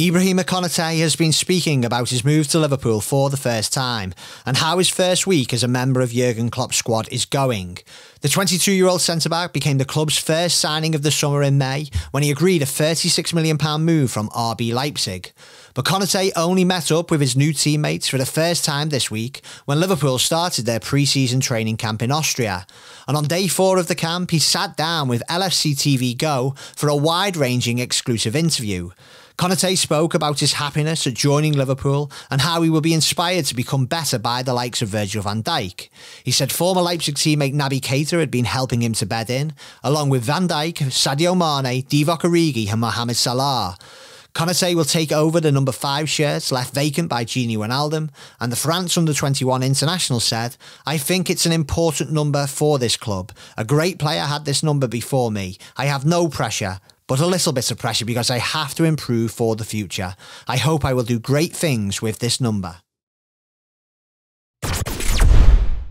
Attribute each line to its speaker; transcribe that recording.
Speaker 1: Ibrahim Konate has been speaking about his move to Liverpool for the first time and how his first week as a member of Jurgen Klopp's squad is going. The 22 year old centre back became the club's first signing of the summer in May when he agreed a £36 million move from RB Leipzig. But Konate only met up with his new teammates for the first time this week when Liverpool started their pre season training camp in Austria. And on day four of the camp, he sat down with LFC TV Go for a wide ranging exclusive interview. Conate spoke about his happiness at joining Liverpool and how he will be inspired to become better by the likes of Virgil van Dijk. He said former Leipzig teammate Naby Keita had been helping him to bed in, along with van Dijk, Sadio Mane, Divock Origi and Mohamed Salah. Conate will take over the number 5 shirts left vacant by Gini Wijnaldum, and the France under-21 international said, I think it's an important number for this club. A great player had this number before me. I have no pressure but a little bit of pressure because I have to improve for the future. I hope I will do great things with this number.